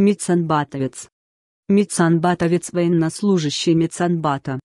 Мицанбатовец. Мицанбатовец военнослужащий Мицанбата.